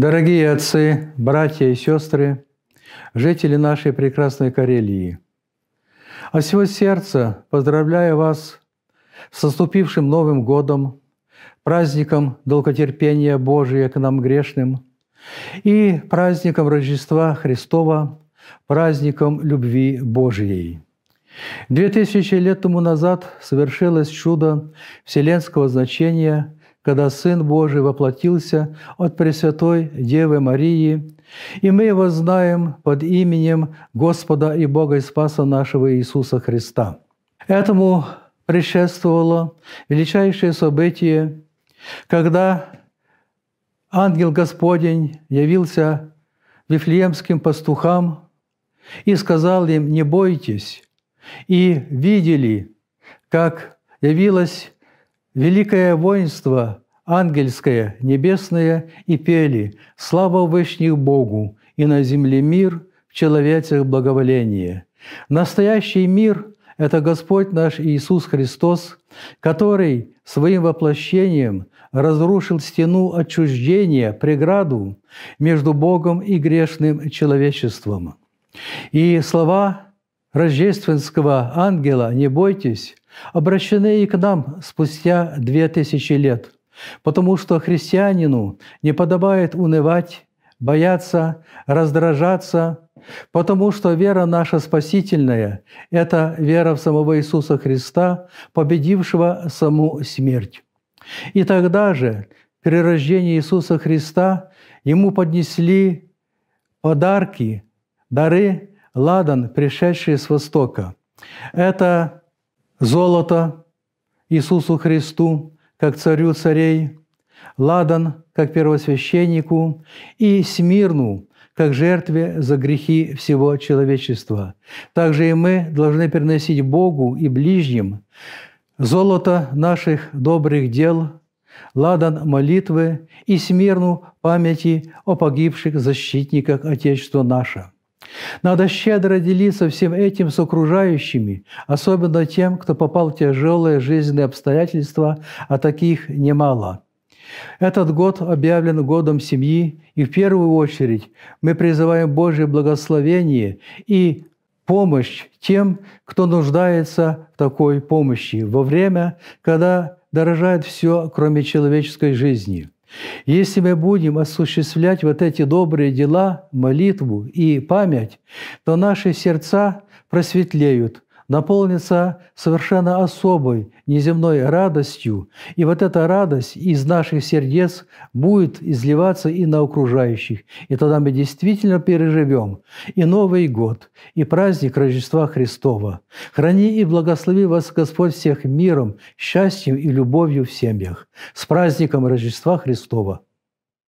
Дорогие отцы, братья и сестры, жители нашей прекрасной Карелии, а всего сердца поздравляю вас с наступившим Новым годом, праздником долготерпения Божия к нам грешным и праздником Рождества Христова, праздником любви Божьей. Две тысячи лет тому назад совершилось чудо вселенского значения – когда Сын Божий воплотился от Пресвятой Девы Марии, и мы его знаем под именем Господа и Бога и Спаса нашего Иисуса Христа. Этому предшествовало величайшее событие, когда ангел Господень явился вифлеемским пастухам и сказал им «Не бойтесь». И видели, как явилась Великое воинство ангельское, небесное и пели «Слава Вышних Богу, и на земле мир, в человецах благоволение». Настоящий мир – это Господь наш Иисус Христос, который своим воплощением разрушил стену отчуждения, преграду между Богом и грешным человечеством. И слова рождественского ангела «Не бойтесь, обращены и к нам спустя две тысячи лет, потому что христианину не подобает унывать, бояться, раздражаться, потому что вера наша спасительная – это вера в самого Иисуса Христа, победившего саму смерть. И тогда же, при рождении Иисуса Христа, Ему поднесли подарки, дары, ладан, пришедшие с Востока. Это золото Иисусу Христу, как царю царей, ладан, как первосвященнику, и смирну, как жертве за грехи всего человечества. Также и мы должны приносить Богу и ближним золото наших добрых дел, ладан молитвы и смирну памяти о погибших защитниках Отечества нашего. Надо щедро делиться всем этим с окружающими, особенно тем, кто попал в тяжелые жизненные обстоятельства, а таких немало. Этот год объявлен годом семьи, и в первую очередь мы призываем Божье благословение и помощь тем, кто нуждается в такой помощи во время, когда дорожает все, кроме человеческой жизни – если мы будем осуществлять вот эти добрые дела, молитву и память, то наши сердца просветлеют, наполнится совершенно особой неземной радостью, и вот эта радость из наших сердец будет изливаться и на окружающих. И тогда мы действительно переживем и Новый год, и праздник Рождества Христова. Храни и благослови вас Господь всех миром, счастьем и любовью в семьях. С праздником Рождества Христова!